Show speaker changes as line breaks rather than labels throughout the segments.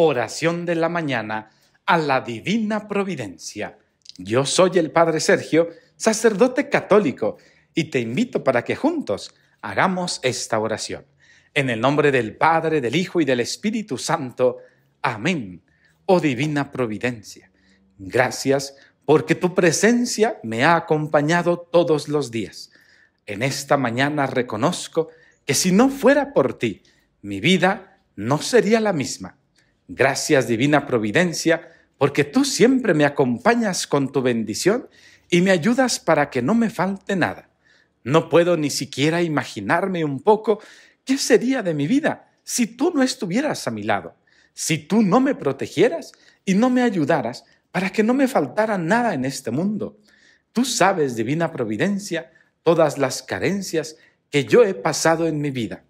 oración de la mañana a la divina providencia. Yo soy el Padre Sergio, sacerdote católico, y te invito para que juntos hagamos esta oración. En el nombre del Padre, del Hijo y del Espíritu Santo. Amén. Oh divina providencia, gracias porque tu presencia me ha acompañado todos los días. En esta mañana reconozco que si no fuera por ti, mi vida no sería la misma Gracias divina providencia, porque tú siempre me acompañas con tu bendición y me ayudas para que no me falte nada. No puedo ni siquiera imaginarme un poco qué sería de mi vida si tú no estuvieras a mi lado, si tú no me protegieras y no me ayudaras para que no me faltara nada en este mundo. Tú sabes, divina providencia, todas las carencias que yo he pasado en mi vida,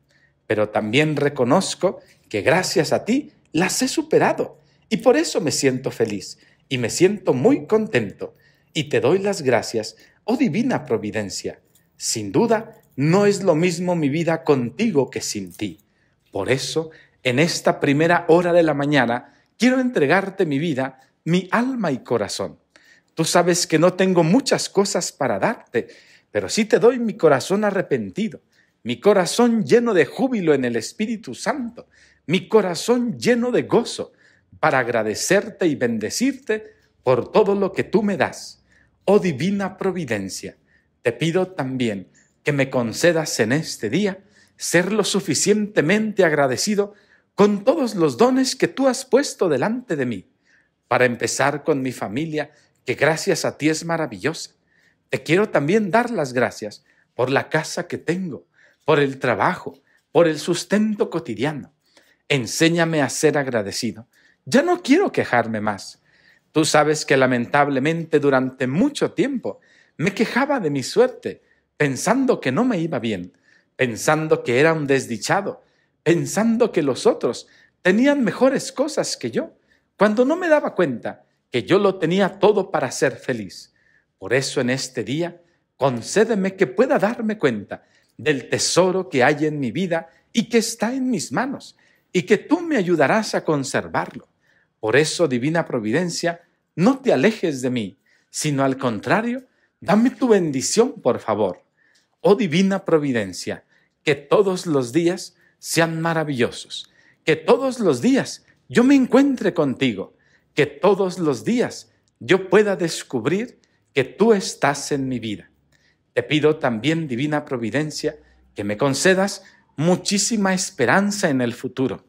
pero también reconozco que gracias a ti las he superado y por eso me siento feliz y me siento muy contento y te doy las gracias, oh divina providencia. Sin duda, no es lo mismo mi vida contigo que sin ti. Por eso, en esta primera hora de la mañana, quiero entregarte mi vida, mi alma y corazón. Tú sabes que no tengo muchas cosas para darte, pero sí te doy mi corazón arrepentido, mi corazón lleno de júbilo en el Espíritu Santo, mi corazón lleno de gozo para agradecerte y bendecirte por todo lo que tú me das. Oh divina providencia, te pido también que me concedas en este día ser lo suficientemente agradecido con todos los dones que tú has puesto delante de mí, para empezar con mi familia, que gracias a ti es maravillosa. Te quiero también dar las gracias por la casa que tengo, por el trabajo, por el sustento cotidiano enséñame a ser agradecido. Ya no quiero quejarme más. Tú sabes que lamentablemente durante mucho tiempo me quejaba de mi suerte, pensando que no me iba bien, pensando que era un desdichado, pensando que los otros tenían mejores cosas que yo, cuando no me daba cuenta que yo lo tenía todo para ser feliz. Por eso en este día, concédeme que pueda darme cuenta del tesoro que hay en mi vida y que está en mis manos, y que tú me ayudarás a conservarlo. Por eso, divina providencia, no te alejes de mí, sino al contrario, dame tu bendición, por favor. Oh divina providencia, que todos los días sean maravillosos, que todos los días yo me encuentre contigo, que todos los días yo pueda descubrir que tú estás en mi vida. Te pido también, divina providencia, que me concedas muchísima esperanza en el futuro.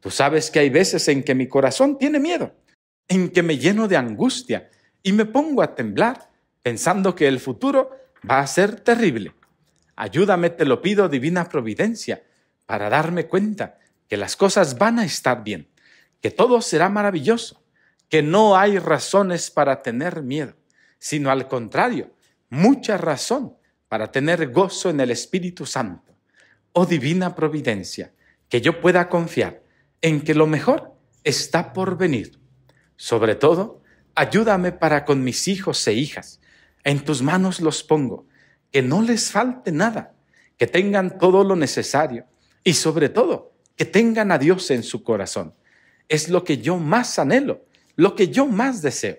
Tú sabes que hay veces en que mi corazón tiene miedo, en que me lleno de angustia y me pongo a temblar pensando que el futuro va a ser terrible. Ayúdame, te lo pido, divina providencia, para darme cuenta que las cosas van a estar bien, que todo será maravilloso, que no hay razones para tener miedo, sino al contrario, mucha razón para tener gozo en el Espíritu Santo oh divina providencia, que yo pueda confiar en que lo mejor está por venir. Sobre todo, ayúdame para con mis hijos e hijas. En tus manos los pongo, que no les falte nada, que tengan todo lo necesario y sobre todo, que tengan a Dios en su corazón. Es lo que yo más anhelo, lo que yo más deseo.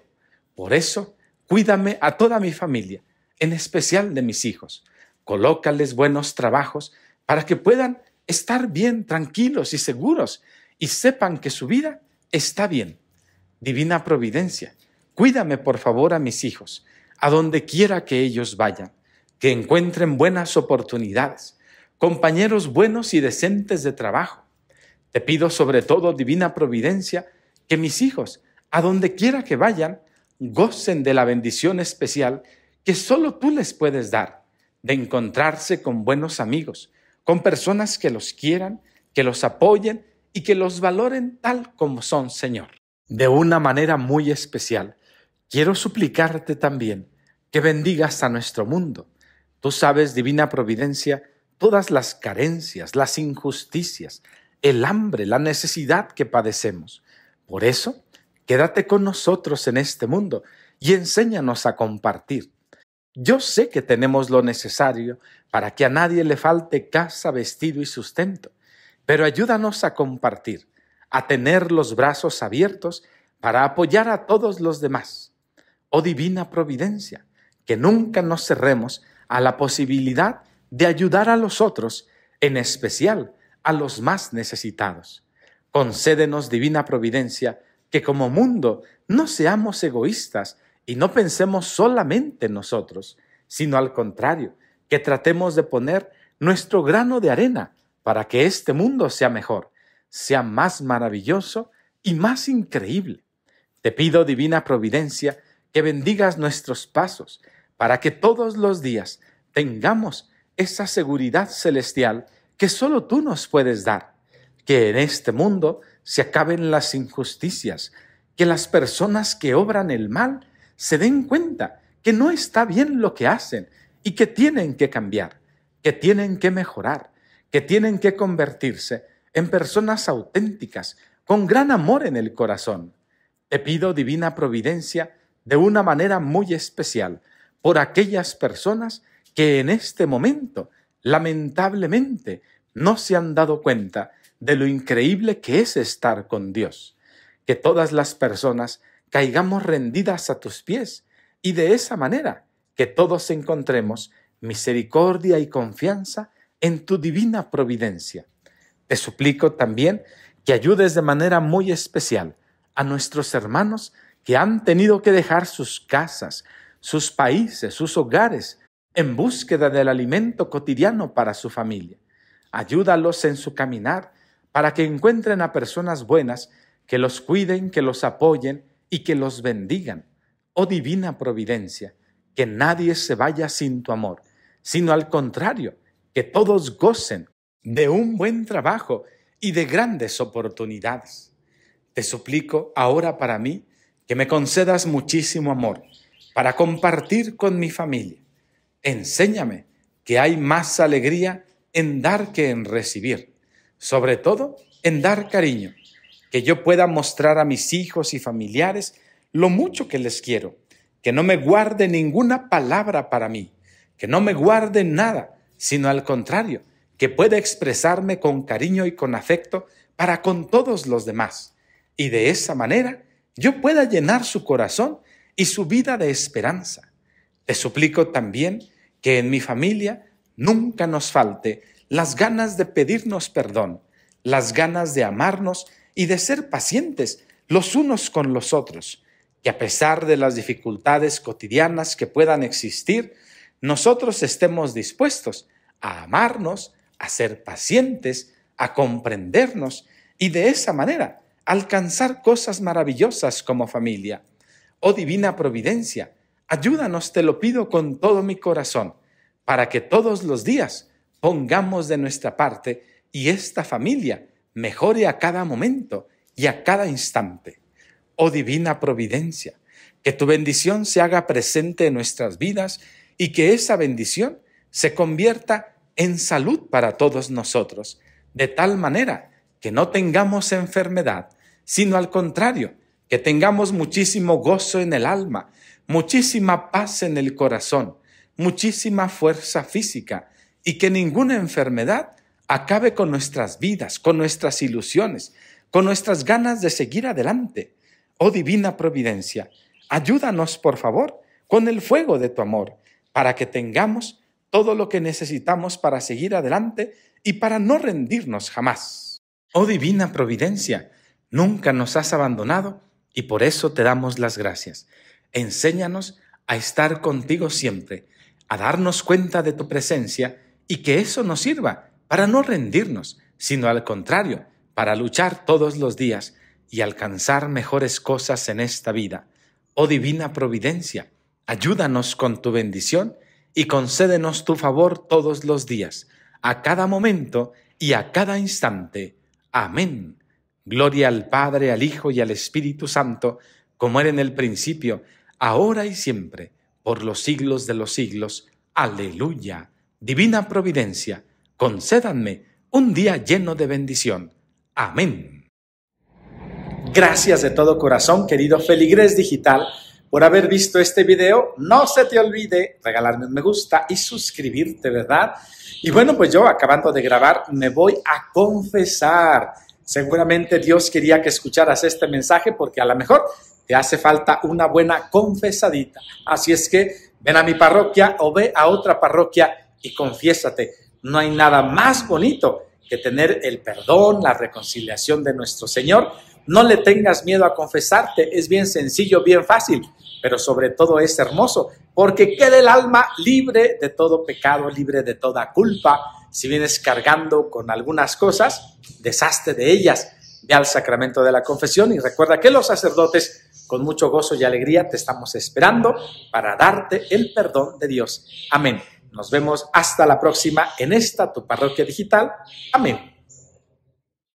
Por eso, cuídame a toda mi familia, en especial de mis hijos. Colócales buenos trabajos para que puedan estar bien, tranquilos y seguros y sepan que su vida está bien. Divina Providencia, cuídame por favor a mis hijos, a donde quiera que ellos vayan, que encuentren buenas oportunidades, compañeros buenos y decentes de trabajo. Te pido sobre todo, Divina Providencia, que mis hijos, a donde quiera que vayan, gocen de la bendición especial que solo tú les puedes dar, de encontrarse con buenos amigos, con personas que los quieran, que los apoyen y que los valoren tal como son, Señor. De una manera muy especial, quiero suplicarte también que bendigas a nuestro mundo. Tú sabes, Divina Providencia, todas las carencias, las injusticias, el hambre, la necesidad que padecemos. Por eso, quédate con nosotros en este mundo y enséñanos a compartir. Yo sé que tenemos lo necesario para que a nadie le falte casa, vestido y sustento. Pero ayúdanos a compartir, a tener los brazos abiertos para apoyar a todos los demás. Oh divina providencia, que nunca nos cerremos a la posibilidad de ayudar a los otros, en especial a los más necesitados. Concédenos, divina providencia, que como mundo no seamos egoístas y no pensemos solamente en nosotros, sino al contrario, que tratemos de poner nuestro grano de arena para que este mundo sea mejor, sea más maravilloso y más increíble. Te pido, Divina Providencia, que bendigas nuestros pasos, para que todos los días tengamos esa seguridad celestial que solo tú nos puedes dar, que en este mundo se acaben las injusticias, que las personas que obran el mal se den cuenta que no está bien lo que hacen y que tienen que cambiar, que tienen que mejorar, que tienen que convertirse en personas auténticas, con gran amor en el corazón. Te pido divina providencia de una manera muy especial por aquellas personas que en este momento, lamentablemente, no se han dado cuenta de lo increíble que es estar con Dios. Que todas las personas caigamos rendidas a tus pies y de esa manera que todos encontremos misericordia y confianza en tu divina providencia. Te suplico también que ayudes de manera muy especial a nuestros hermanos que han tenido que dejar sus casas, sus países, sus hogares, en búsqueda del alimento cotidiano para su familia. Ayúdalos en su caminar para que encuentren a personas buenas que los cuiden, que los apoyen y que los bendigan. Oh divina providencia, que nadie se vaya sin tu amor, sino al contrario, que todos gocen de un buen trabajo y de grandes oportunidades. Te suplico ahora para mí que me concedas muchísimo amor para compartir con mi familia. Enséñame que hay más alegría en dar que en recibir, sobre todo en dar cariño, que yo pueda mostrar a mis hijos y familiares lo mucho que les quiero que no me guarde ninguna palabra para mí, que no me guarde nada, sino al contrario, que pueda expresarme con cariño y con afecto para con todos los demás. Y de esa manera yo pueda llenar su corazón y su vida de esperanza. Te suplico también que en mi familia nunca nos falte las ganas de pedirnos perdón, las ganas de amarnos y de ser pacientes los unos con los otros, que a pesar de las dificultades cotidianas que puedan existir, nosotros estemos dispuestos a amarnos, a ser pacientes, a comprendernos y de esa manera alcanzar cosas maravillosas como familia. Oh divina providencia, ayúdanos, te lo pido con todo mi corazón, para que todos los días pongamos de nuestra parte y esta familia mejore a cada momento y a cada instante oh divina providencia, que tu bendición se haga presente en nuestras vidas y que esa bendición se convierta en salud para todos nosotros, de tal manera que no tengamos enfermedad, sino al contrario, que tengamos muchísimo gozo en el alma, muchísima paz en el corazón, muchísima fuerza física y que ninguna enfermedad acabe con nuestras vidas, con nuestras ilusiones, con nuestras ganas de seguir adelante. Oh divina providencia, ayúdanos, por favor, con el fuego de tu amor, para que tengamos todo lo que necesitamos para seguir adelante y para no rendirnos jamás. Oh divina providencia, nunca nos has abandonado y por eso te damos las gracias. Enséñanos a estar contigo siempre, a darnos cuenta de tu presencia y que eso nos sirva para no rendirnos, sino al contrario, para luchar todos los días y alcanzar mejores cosas en esta vida. Oh divina providencia, ayúdanos con tu bendición y concédenos tu favor todos los días, a cada momento y a cada instante. Amén. Gloria al Padre, al Hijo y al Espíritu Santo, como era en el principio, ahora y siempre, por los siglos de los siglos. Aleluya. Divina providencia, concédanme un día lleno de bendición. Amén. Gracias de todo corazón, querido Feligrés Digital, por haber visto este video. No se te olvide regalarme un me gusta y suscribirte, ¿verdad? Y bueno, pues yo acabando de grabar, me voy a confesar. Seguramente Dios quería que escucharas este mensaje porque a lo mejor te hace falta una buena confesadita. Así es que ven a mi parroquia o ve a otra parroquia y confiésate. No hay nada más bonito que tener el perdón, la reconciliación de nuestro Señor no le tengas miedo a confesarte, es bien sencillo, bien fácil, pero sobre todo es hermoso, porque queda el alma libre de todo pecado, libre de toda culpa. Si vienes cargando con algunas cosas, deshazte de ellas. Ve al sacramento de la confesión y recuerda que los sacerdotes con mucho gozo y alegría te estamos esperando para darte el perdón de Dios. Amén. Nos vemos hasta la próxima en esta tu parroquia digital. Amén.